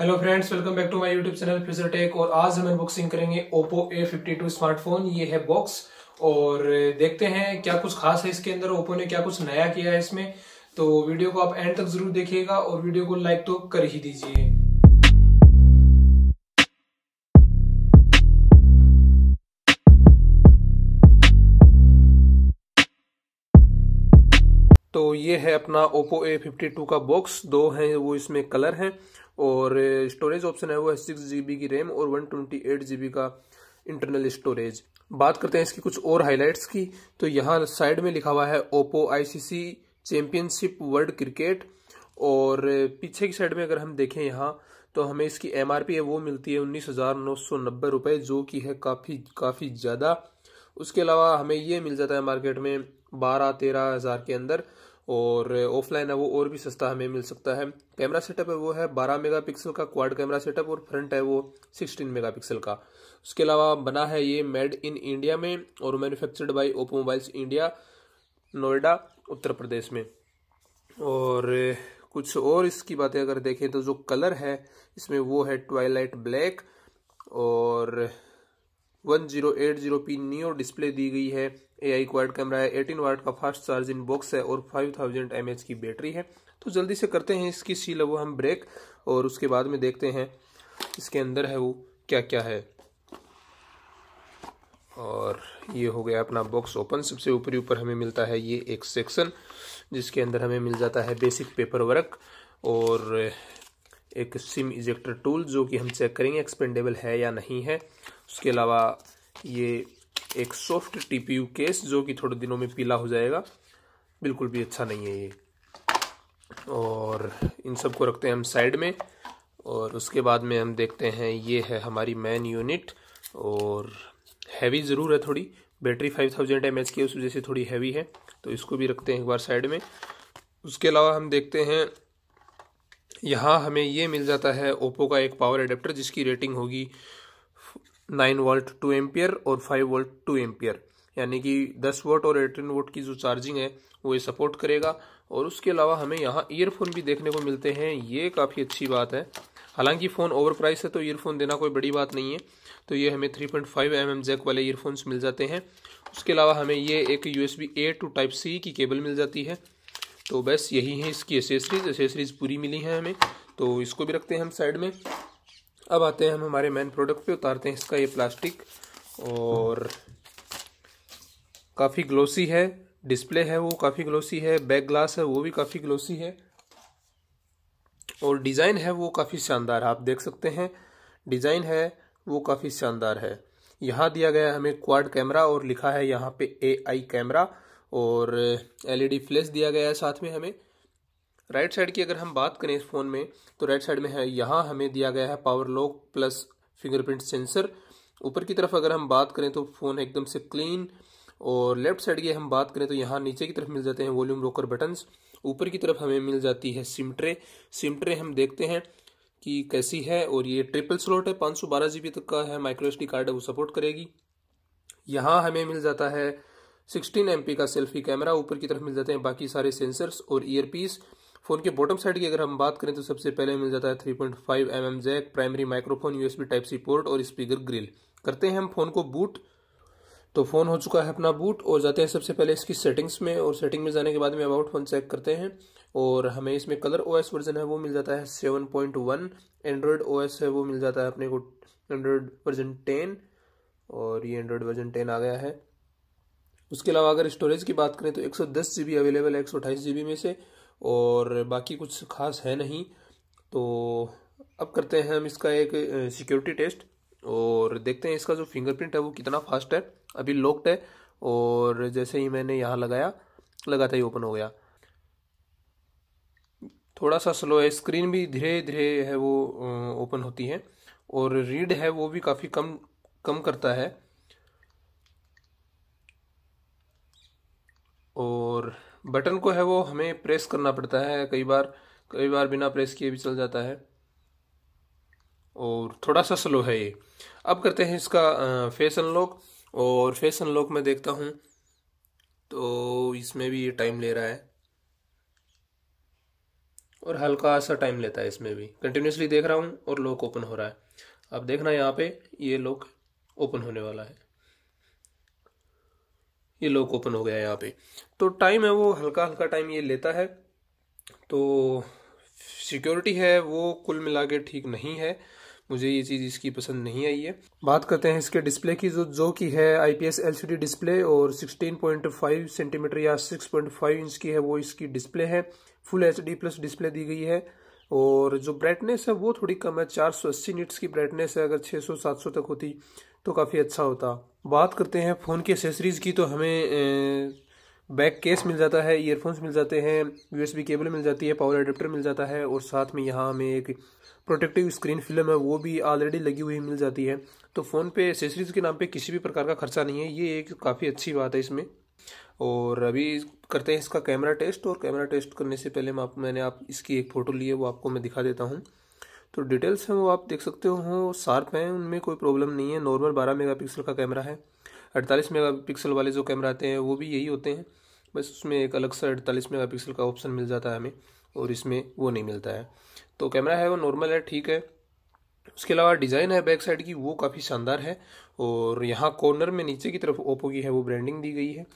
hello friends welcome back to my YouTube channel Future Tech और आज हम unboxing करेंगे ओप्पो टू स्मार्टफोन ये है बॉक्स और देखते हैं क्या कुछ खास है इसके अंदर ओप्पो ने क्या कुछ नया किया है इसमें तो वीडियो को आप एंड तक जरूर देखिएगा और वीडियो को लाइक तो कर ही दीजिए तो ये है अपना ओप्पो ए फिफ्टी टू का बॉक्स दो हैं वो इसमें कलर हैं और स्टोरेज ऑप्शन है वो है सिक्स जीबी की रैम और वन ट्वेंटी एट जीबी का इंटरनल स्टोरेज बात करते हैं इसकी कुछ और हाइलाइट्स की तो यहाँ साइड में लिखा हुआ है Oppo ICC championship world cricket और पीछे की साइड में अगर हम देखें यहाँ तो हमें इसकी एम है वो मिलती है उन्नीस हज़ार नौ सौ नब्बे रुपये जो कि है काफ़ी काफ़ी ज़्यादा उसके अलावा हमें ये मिल जाता है मार्केट में बारह तेरह हज़ार के अंदर और ऑफलाइन है वो और भी सस्ता हमें मिल सकता है कैमरा सेटअप है वो है 12 मेगापिक्सल का क्वाड कैमरा सेटअप और फ्रंट है वो 16 मेगापिक्सल का उसके अलावा बना है ये मेड इन इंडिया में और manufactured by Oppo mobiles India Noida Uttar Pradesh में और कुछ और इसकी बातें अगर देखें तो जो कलर है इसमें वो है ट्वाइलाइट ब्लैक और 1080p नियो डिस्प्ले दी गई है ए आई क्वाड कैमरा है 18 वाट का फास्ट चार्जिंग बॉक्स है और 5000 थाउजेंड की बैटरी है तो जल्दी से करते हैं इसकी सी वो हम ब्रेक और उसके बाद में देखते हैं इसके अंदर है वो क्या क्या है और ये हो गया अपना बॉक्स ओपन सबसे ऊपरी ऊपर हमें मिलता है ये एक सेक्शन जिसके अंदर हमें मिल जाता है बेसिक पेपर वर्क और एक सिम इजेक्टर टूल जो कि हम चेक करेंगे एक्सपेंडेबल है या नहीं है उसके अलावा ये एक सॉफ्ट टीपीयू केस जो कि थोड़े दिनों में पीला हो जाएगा बिल्कुल भी अच्छा नहीं है ये और इन सब को रखते हैं हम साइड में और उसके बाद में हम देखते हैं ये है हमारी मैन यूनिट और हैवी ज़रूर है थोड़ी battery five thousand M H की उस वजह से थोड़ी हैवी है तो इसको भी रखते हैं एक बार साइड में उसके अलावा हम देखते हैं यहाँ हमें ये मिल जाता है ओप्पो का एक पावर एडेप्टर जिसकी रेटिंग होगी नाइन वोल्ट टू एम्पियर और फाइव वोल्ट टू एम्पियर यानी कि दस वोट और एटीन वोट की जो चार्जिंग है वो ये सपोर्ट करेगा और उसके अलावा हमें यहाँ ईयरफोन भी देखने को मिलते हैं ये काफ़ी अच्छी बात है हालांकि फ़ोन ओवर प्राइस है तो ईयरफोन देना कोई बड़ी बात नहीं है तो ये हमें 3.5 पॉइंट mm जैक वाले ईयरफोन्स मिल जाते हैं उसके अलावा हमें ये एक U S B A to type C की केबल मिल जाती है तो बस यही है इसकी एसेसरीज एसेसरीज पूरी मिली है हमें तो इसको भी रखते हैं हम साइड में अब आते हैं हम हमारे मेन प्रोडक्ट पे उतारते हैं इसका ये प्लास्टिक और काफ़ी ग्लोसी है डिस्प्ले है वो काफ़ी ग्लोसी है बैक ग्लास है वो भी काफ़ी ग्लोसी है और डिज़ाइन है वो काफ़ी शानदार आप देख सकते हैं डिज़ाइन है वो काफ़ी शानदार है यहाँ दिया गया हमें क्वाड कैमरा और लिखा है यहाँ पे ए आई कैमरा और एलईडी फ्लैश e दिया गया है साथ में हमें राइट साइड की अगर हम बात करें इस फ़ोन में तो राइट साइड में है यहाँ हमें दिया गया है power lock plus fingerprint sensor ऊपर की तरफ अगर हम बात करें तो फ़ोन एकदम से क्लीन और लेफ्ट साइड की हम बात करें तो यहाँ नीचे की तरफ मिल जाते हैं वॉल्यूम रोकर बटन्स ऊपर की तरफ हमें मिल जाती है सिमट्रे सिमट्रे हम देखते हैं कि कैसी है और ये ट्रिपल स्लॉट है पाँच सौ बारह तक का है माइक्रो एस डी कार्ड है वो सपोर्ट करेगी यहाँ हमें मिल जाता है सिक्सटीन एम पी का सेल्फी कैमरा ऊपर की तरफ मिल जाते हैं बाकी सारे सेंसर्स और ईयर पीस फ़ोन के बॉटम साइड की अगर हम बात करें तो सबसे पहले मिल जाता है 3.5 point mm jack primary microphone USB type C port और स्पीकर ग्रिल करते हैं हम फ़ोन को बूट तो फ़ोन हो चुका है अपना बूट और जाते हैं सबसे पहले इसकी सेटिंग्स में और सेटिंग में जाने के बाद में अबाउट फ़ोन चेक करते हैं और हमें इसमें कलर ओएस वर्जन है वो मिल जाता है seven point one Android S है वो मिल जाता है अपने को एंड्रॉयड वर्जन टेन और ये एंड्रॉयड वर्जन टेन आ गया है उसके अलावा अगर स्टोरेज की बात करें तो एक सौ दस जी बी अवेलेबल है एक सौ अठाईस जी बी में से और बाकी कुछ खास है नहीं तो अब करते हैं हम इसका एक सिक्योरिटी टेस्ट और देखते हैं इसका जो फिंगरप्रिंट है वो कितना फास्ट है अभी लॉक्ड है और जैसे ही मैंने यहाँ लगाया लगाता ही ओपन हो गया थोड़ा सा स्लो है स्क्रीन भी धीरे धीरे है वो ओपन होती है और रीड है वो भी काफ़ी कम कम करता है और बटन को है वो हमें प्रेस करना पड़ता है कई बार कई बार बिना प्रेस किए भी चल जाता है और थोड़ा सा स्लो है ये अब करते हैं इसका फेस अनलॉक और फेस अनलॉक में देखता हूँ तो इसमें भी ये टाइम ले रहा है और हल्का सा टाइम लेता है इसमें भी कंटिन्यूसली देख रहा हूँ और लॉक ओपन हो रहा है अब देखना यहाँ पे ये लॉक ओपन होने वाला है ये लॉक ओपन हो गया है यहाँ पे तो टाइम है वो हल्का हल्का टाइम ये लेता है तो सिक्योरिटी है वो कुल मिला के ठीक नहीं है मुझे ये चीज़ इसकी पसंद नहीं आई है बात करते हैं इसके डिस्प्ले की जो जो की है आईपीएस एलसीडी डिस्प्ले और 16.5 सेंटीमीटर या 6.5 इंच की है वो इसकी डिस्प्ले है फुल एचडी प्लस डिस्प्ले दी गई है और जो ब्राइटनेस है वो थोड़ी कम है 480 नीट्स की ब्राइटनेस है अगर 600-700 तक होती तो काफ़ी अच्छा होता बात करते हैं फ़ोन की एसेसरीज़ की तो हमें बैक केस मिल जाता है ईयरफोन्स मिल जाते हैं यूएसबी केबल मिल जाती है पावर एडेप्टर मिल जाता है और साथ में यहाँ हमें एक प्रोटेक्टिव स्क्रीन फिल्म है वो भी ऑलरेडी लगी हुई मिल जाती है तो फ़ोन पे एसेसरीज़ के नाम पे किसी भी प्रकार का खर्चा नहीं है ये एक काफ़ी अच्छी बात है इसमें और अभी करते हैं इसका कैमरा टेस्ट और कैमरा टेस्ट करने से पहले मैं आप मैंने आप इसकी एक फ़ोटो ली है वो आपको मैं दिखा देता हूँ तो डिटेल्स हैं वो आप देख सकते हो शार्प हैं उनमें कोई प्रॉब्लम नहीं है नॉर्मल बारह मेगापिक्सल का कैमरा है अड़तालीस मेगापिक्सल वाले जो कैमरा आते हैं वो भी यही होते हैं बस उसमें एक अलग सा अड़तालीस पिक्सल का ऑप्शन मिल जाता है हमें और इसमें वो नहीं मिलता है तो कैमरा है वो नॉर्मल है ठीक है उसके अलावा डिज़ाइन है बैक साइड की वो काफ़ी शानदार है और यहाँ कॉर्नर में नीचे की तरफ ओप्पो की है वो ब्रांडिंग दी गई है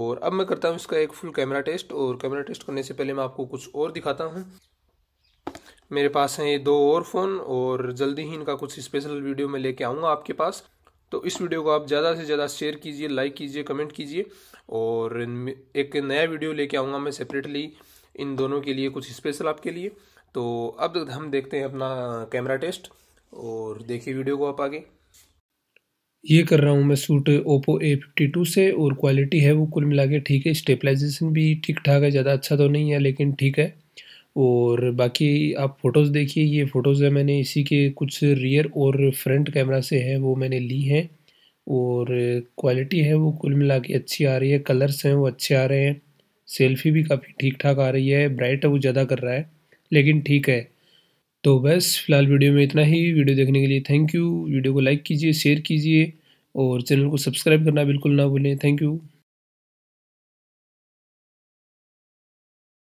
और अब मैं करता हूँ इसका एक फुल कैमरा टेस्ट और कैमरा टेस्ट करने से पहले मैं आपको कुछ और दिखाता हूँ मेरे पास हैं ये दो और फ़ोन और जल्दी ही इनका कुछ स्पेशल वीडियो मैं लेके आऊँगा आपके पास तो इस वीडियो को आप ज़्यादा से ज़्यादा शेयर कीजिए लाइक कीजिए कमेंट कीजिए और एक नया वीडियो लेके आऊँगा मैं सेपरेटली इन दोनों के लिए कुछ स्पेशल आपके लिए तो अब हम देखते हैं अपना कैमरा टेस्ट और देखिए वीडियो को आप आगे ये कर रहा हूँ मैं shoot Oppo A fifty two से और क्वालिटी है वो कुल मिला के ठीक है स्टेबलाइजेशन भी ठीक ठाक है ज़्यादा अच्छा तो नहीं है लेकिन ठीक है और बाकी आप फ़ोटोज़ देखिए ये फ़ोटोज़ है मैंने इसी के कुछ रियर और फ्रंट कैमरा से है वो मैंने ली हैं और क्वालिटी है वो कुल मिला के अच्छी आ रही है कलर्स हैं वो अच्छे आ रहे हैं सेल्फी भी काफ़ी ठीक ठाक आ रही है ब्राइट है वो ज़्यादा कर रहा है लेकिन ठीक है तो बस फ़िलहाल वीडियो में इतना ही वीडियो देखने के लिए थैंक यू वीडियो को लाइक कीजिए शेयर कीजिए और चैनल को सब्सक्राइब करना बिल्कुल ना भूलें थैंक यू